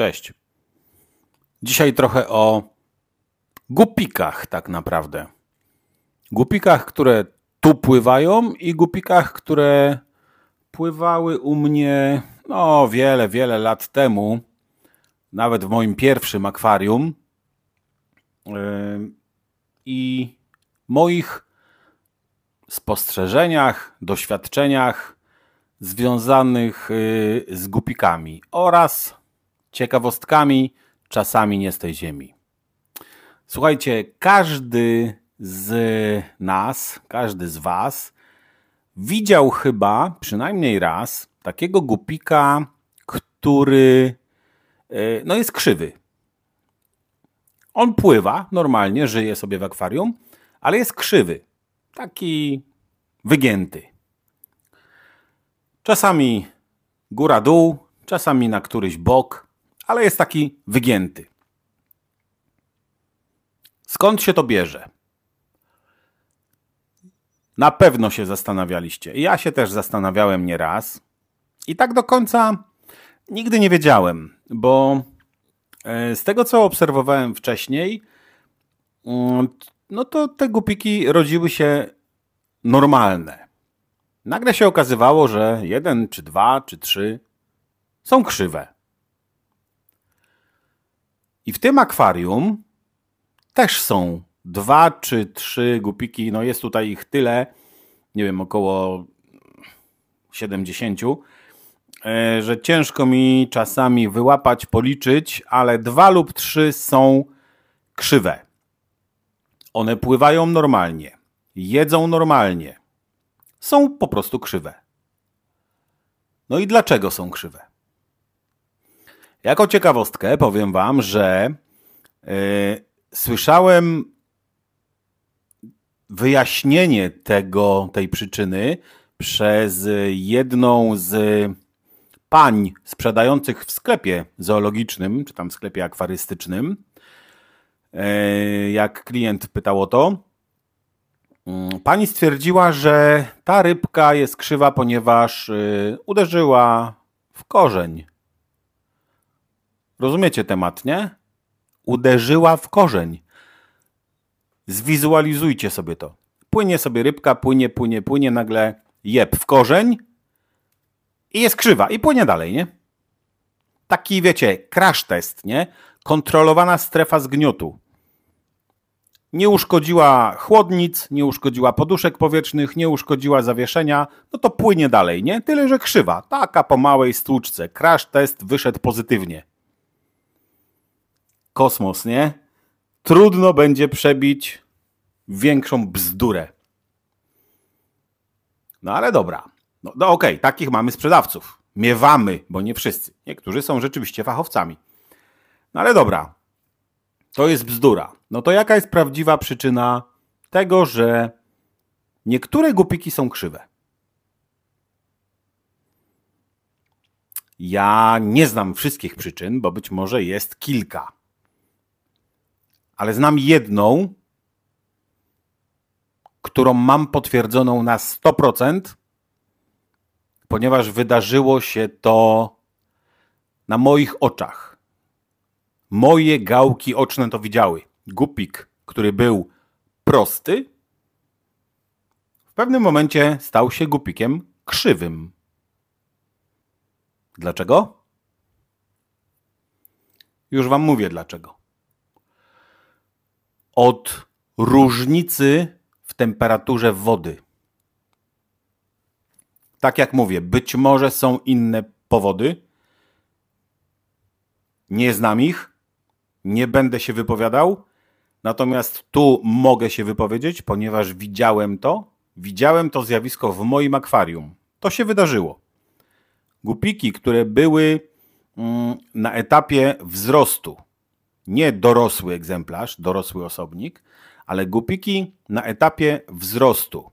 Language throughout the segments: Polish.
Cześć. Dzisiaj trochę o gupikach, tak naprawdę. Gupikach, które tu pływają i gupikach, które pływały u mnie no, wiele, wiele lat temu, nawet w moim pierwszym akwarium. Yy, I moich spostrzeżeniach, doświadczeniach związanych yy, z gupikami oraz ciekawostkami, czasami nie z tej ziemi. Słuchajcie, każdy z nas, każdy z Was widział chyba przynajmniej raz takiego gupika, który e, no jest krzywy. On pływa normalnie, żyje sobie w akwarium, ale jest krzywy. Taki wygięty. Czasami góra-dół, czasami na któryś bok ale jest taki wygięty. Skąd się to bierze? Na pewno się zastanawialiście. Ja się też zastanawiałem nieraz. I tak do końca nigdy nie wiedziałem, bo e, z tego co obserwowałem wcześniej, mm, no to te głupiki rodziły się normalne. Nagle się okazywało, że jeden, czy dwa, czy trzy są krzywe. I w tym akwarium też są dwa czy trzy gupiki. No jest tutaj ich tyle, nie wiem, około 70, e, że ciężko mi czasami wyłapać, policzyć, ale dwa lub trzy są krzywe. One pływają normalnie, jedzą normalnie. Są po prostu krzywe. No i dlaczego są krzywe? Jako ciekawostkę powiem wam, że yy, słyszałem wyjaśnienie tego, tej przyczyny przez jedną z pań sprzedających w sklepie zoologicznym, czy tam w sklepie akwarystycznym. E, jak klient pytał o to, mm, pani stwierdziła, że ta rybka jest krzywa, ponieważ y, uderzyła w korzeń Rozumiecie temat, nie? Uderzyła w korzeń. Zwizualizujcie sobie to. Płynie sobie rybka, płynie, płynie, płynie, nagle jeb w korzeń i jest krzywa i płynie dalej, nie? Taki, wiecie, crash test, nie? Kontrolowana strefa zgniotu. Nie uszkodziła chłodnic, nie uszkodziła poduszek powietrznych, nie uszkodziła zawieszenia, no to płynie dalej, nie? Tyle, że krzywa. Taka po małej stłuczce. Crash test wyszedł pozytywnie kosmos, nie? Trudno będzie przebić większą bzdurę. No ale dobra. No, no okej, okay. takich mamy sprzedawców. Miewamy, bo nie wszyscy. Niektórzy są rzeczywiście fachowcami. No ale dobra. To jest bzdura. No to jaka jest prawdziwa przyczyna tego, że niektóre głupiki są krzywe? Ja nie znam wszystkich przyczyn, bo być może jest kilka ale znam jedną, którą mam potwierdzoną na 100%, ponieważ wydarzyło się to na moich oczach. Moje gałki oczne to widziały. Gupik, który był prosty, w pewnym momencie stał się gupikiem krzywym. Dlaczego? Już wam mówię dlaczego od różnicy w temperaturze wody. Tak jak mówię, być może są inne powody. Nie znam ich, nie będę się wypowiadał, natomiast tu mogę się wypowiedzieć, ponieważ widziałem to. Widziałem to zjawisko w moim akwarium. To się wydarzyło. Gupiki, które były mm, na etapie wzrostu, nie dorosły egzemplarz, dorosły osobnik, ale gupiki na etapie wzrostu.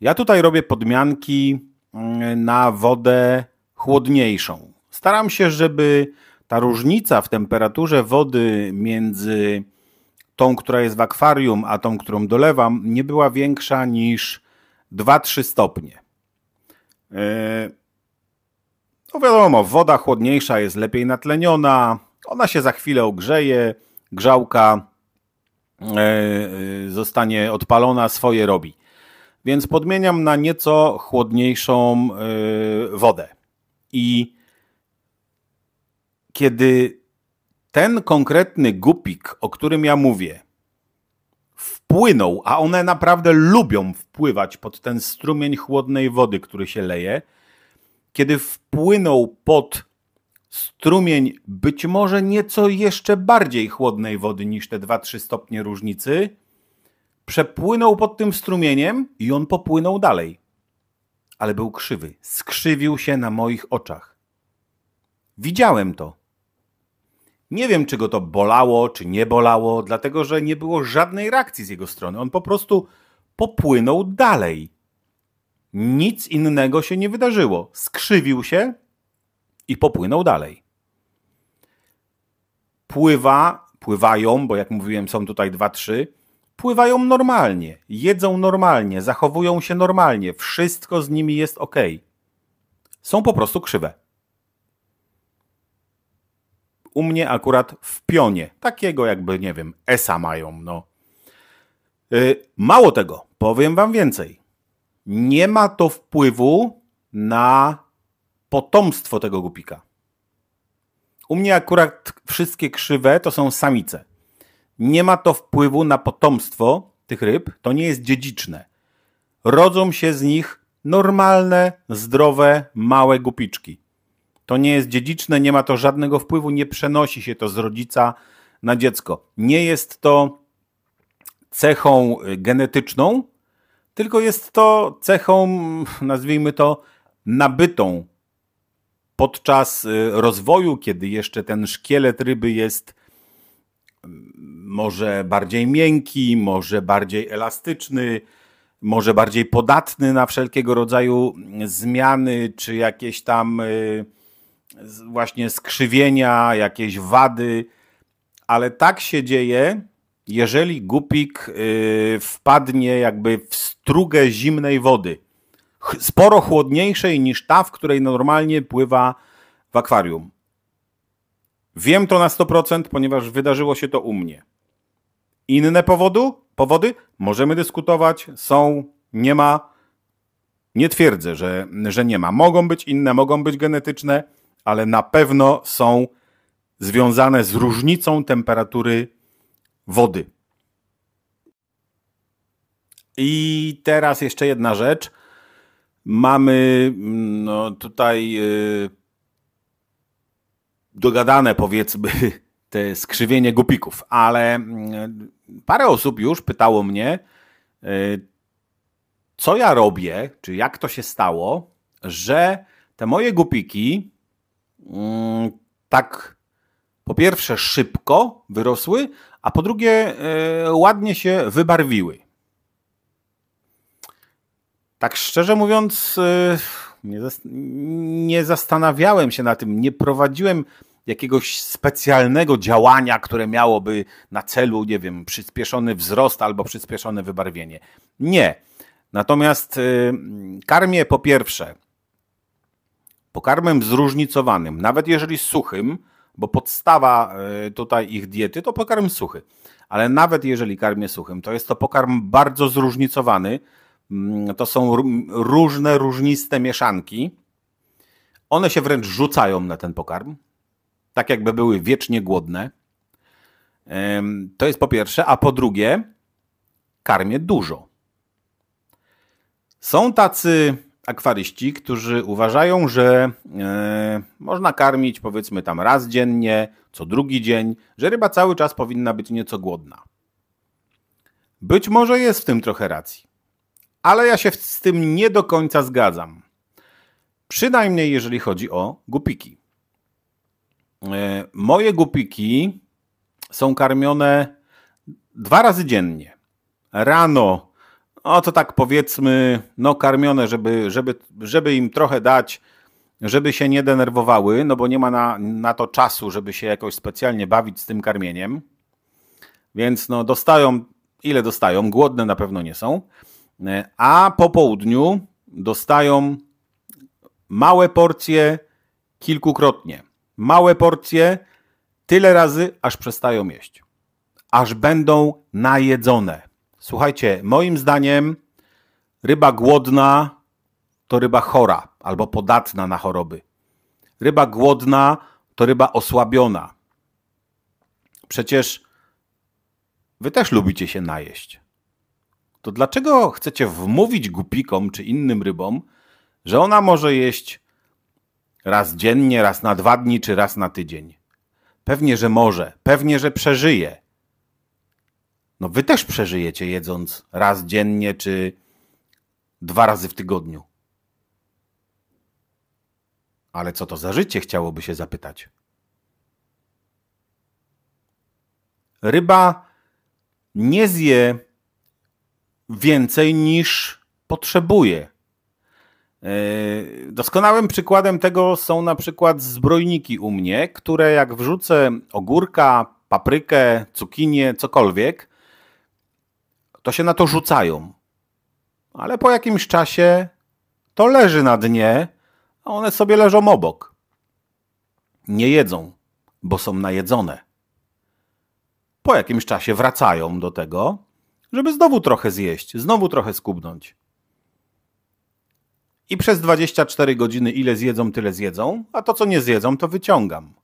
Ja tutaj robię podmianki mm, na wodę chłodniejszą. Staram się, żeby ta różnica w temperaturze wody między tą, która jest w akwarium, a tą, którą dolewam, nie była większa niż 2-3 stopnie. E, no wiadomo, woda chłodniejsza jest lepiej natleniona, ona się za chwilę ogrzeje, grzałka e, e, zostanie odpalona, swoje robi. Więc podmieniam na nieco chłodniejszą e, wodę. I kiedy ten konkretny gupik, o którym ja mówię, wpłynął, a one naprawdę lubią wpływać pod ten strumień chłodnej wody, który się leje, kiedy wpłynął pod strumień być może nieco jeszcze bardziej chłodnej wody niż te 2-3 stopnie różnicy, przepłynął pod tym strumieniem i on popłynął dalej. Ale był krzywy, skrzywił się na moich oczach. Widziałem to. Nie wiem, czy go to bolało, czy nie bolało, dlatego że nie było żadnej reakcji z jego strony. On po prostu popłynął dalej. Nic innego się nie wydarzyło. Skrzywił się, i popłynął dalej. Pływa, pływają, bo jak mówiłem, są tutaj dwa, trzy. Pływają normalnie, jedzą normalnie, zachowują się normalnie, wszystko z nimi jest ok. Są po prostu krzywe. U mnie akurat w pionie, takiego jakby, nie wiem, esa mają, no. Yy, mało tego, powiem wam więcej. Nie ma to wpływu na potomstwo tego gupika. U mnie akurat wszystkie krzywe to są samice. Nie ma to wpływu na potomstwo tych ryb, to nie jest dziedziczne. Rodzą się z nich normalne, zdrowe, małe gupiczki. To nie jest dziedziczne, nie ma to żadnego wpływu, nie przenosi się to z rodzica na dziecko. Nie jest to cechą y, genetyczną, tylko jest to cechą, nazwijmy to, nabytą podczas y, rozwoju, kiedy jeszcze ten szkielet ryby jest mm, może bardziej miękki, może bardziej elastyczny, może bardziej podatny na wszelkiego rodzaju mm, zmiany, czy jakieś tam y, właśnie skrzywienia, jakieś wady. Ale tak się dzieje, jeżeli gupik y, wpadnie jakby w strugę zimnej wody sporo chłodniejszej niż ta, w której normalnie pływa w akwarium. Wiem to na 100%, ponieważ wydarzyło się to u mnie. Inne powodu, powody możemy dyskutować, są, nie ma. Nie twierdzę, że, że nie ma. Mogą być inne, mogą być genetyczne, ale na pewno są związane z różnicą temperatury wody. I teraz jeszcze jedna rzecz. Mamy mm, no, tutaj y, dogadane, powiedzmy, te skrzywienie gupików, ale mm, parę osób już pytało mnie, y, co ja robię, czy jak to się stało, że te moje gupiki mm, tak po pierwsze szybko wyrosły, a po drugie y, ładnie się wybarwiły. Tak szczerze mówiąc, y, nie, zastanawiałem się na tym, nie prowadziłem jakiegoś specjalnego działania, które miałoby na celu, nie wiem, przyspieszony wzrost albo przyspieszone wybarwienie. Nie. Natomiast y, karmię po pierwsze pokarmem zróżnicowanym, nawet jeżeli suchym, bo podstawa y, tutaj ich diety to pokarm suchy. Ale nawet jeżeli karmię suchym, to jest to pokarm bardzo zróżnicowany, Mm, to są różne, różniste mieszanki. One się wręcz rzucają na ten pokarm, tak jakby były wiecznie głodne. To jest po pierwsze, a po drugie, karmię dużo. Są tacy akwaryści, którzy uważają, że e, można karmić powiedzmy tam raz dziennie, co drugi dzień, że ryba cały czas powinna być nieco głodna. Być może jest w tym trochę racji ale ja się z tym nie do końca zgadzam. Przynajmniej jeżeli chodzi o gupiki. E, moje gupiki są karmione dwa razy dziennie. Rano, o no to tak powiedzmy, no karmione, żeby, żeby, żeby im trochę dać, żeby się nie denerwowały, no bo nie ma na, na to czasu, żeby się jakoś specjalnie bawić z tym karmieniem. Więc no dostają, ile dostają, głodne na pewno nie są. E, a po południu dostają małe porcje kilkukrotnie. Małe porcje tyle razy, aż przestają jeść. Aż będą najedzone. Słuchajcie, moim zdaniem ryba głodna to ryba chora albo podatna na choroby. Ryba głodna to ryba osłabiona. Przecież wy też lubicie się najeść to dlaczego chcecie wmówić gupikom czy innym rybom, że ona może jeść raz dziennie, raz na dwa dni czy raz na tydzień? Pewnie, że może, pewnie, że przeżyje. No wy też przeżyjecie jedząc raz dziennie czy dwa razy w tygodniu. Ale co to za życie, chciałoby się zapytać. Ryba nie zje więcej niż potrzebuje. E, doskonałym przykładem tego są na przykład zbrojniki u mnie, które jak wrzucę ogórka, paprykę, cukinię, cokolwiek, to się na to rzucają. Ale po jakimś czasie to leży na dnie, a one sobie leżą obok. Nie jedzą, bo są najedzone. Po jakimś czasie wracają do tego, żeby znowu trochę zjeść, znowu trochę skubnąć. I przez 24 godziny ile zjedzą, tyle zjedzą, a to co nie zjedzą, to wyciągam.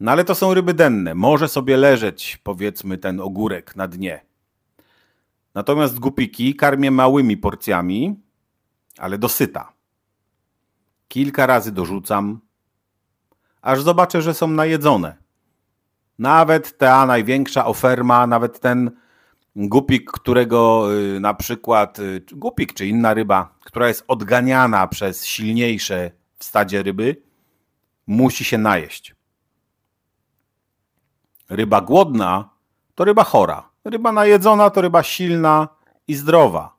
No ale to są ryby denne, może sobie leżeć, powiedzmy, ten ogórek na dnie. Natomiast gupiki karmię małymi porcjami, ale dosyta. Kilka razy dorzucam, aż zobaczę, że są najedzone. Nawet ta największa oferma, nawet ten Gupik, którego y, na przykład y, gupik czy inna ryba, która jest odganiana przez silniejsze w stadzie ryby, musi się najeść. Ryba głodna to ryba chora. Ryba najedzona to ryba silna i zdrowa.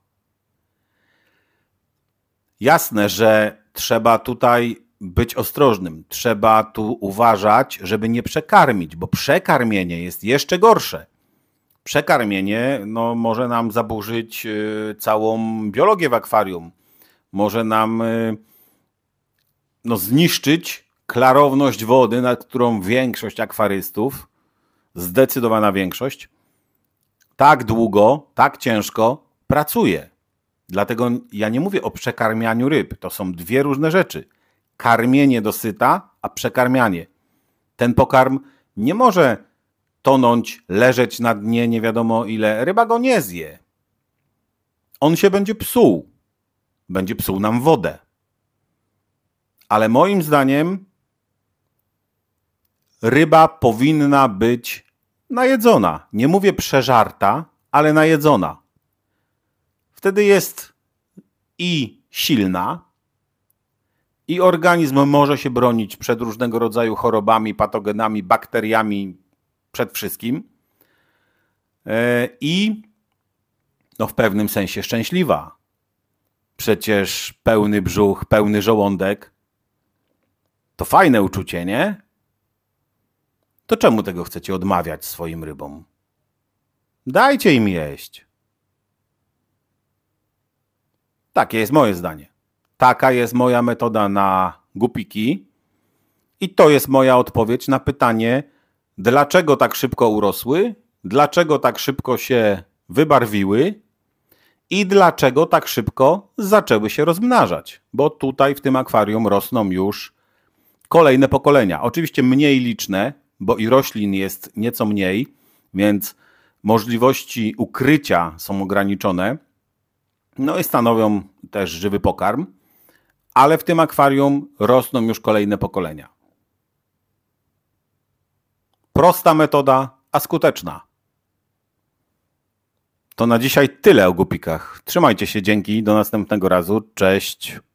Jasne, że trzeba tutaj być ostrożnym. Trzeba tu uważać, żeby nie przekarmić, bo przekarmienie jest jeszcze gorsze przekarmienie no, może nam zaburzyć y, całą biologię w akwarium. Może nam y, no, zniszczyć klarowność wody, nad którą większość akwarystów, zdecydowana większość, tak długo, tak ciężko pracuje. Dlatego ja nie mówię o przekarmianiu ryb. To są dwie różne rzeczy. Karmienie dosyta, a przekarmianie. Ten pokarm nie może tonąć, leżeć na dnie nie wiadomo ile. Ryba go nie zje. On się będzie psuł. Będzie psuł nam wodę. Ale moim zdaniem ryba powinna być najedzona. Nie mówię przeżarta, ale najedzona. Wtedy jest i silna, i organizm może się bronić przed różnego rodzaju chorobami, patogenami, bakteriami, przed wszystkim e, i no w pewnym sensie szczęśliwa. Przecież pełny brzuch, pełny żołądek to fajne uczucie, nie? To czemu tego chcecie odmawiać swoim rybom? Dajcie im jeść. Takie jest moje zdanie. Taka jest moja metoda na gupiki. I to jest moja odpowiedź na pytanie, dlaczego tak szybko urosły, dlaczego tak szybko się wybarwiły i dlaczego tak szybko zaczęły się rozmnażać. Bo tutaj w tym akwarium rosną już kolejne pokolenia. Oczywiście mniej liczne, bo i roślin jest nieco mniej, więc możliwości ukrycia są ograniczone. No i stanowią też żywy pokarm, ale w tym akwarium rosną już kolejne pokolenia. Prosta metoda, a skuteczna. To na dzisiaj tyle o głupikach. Trzymajcie się, dzięki, do następnego razu. Cześć.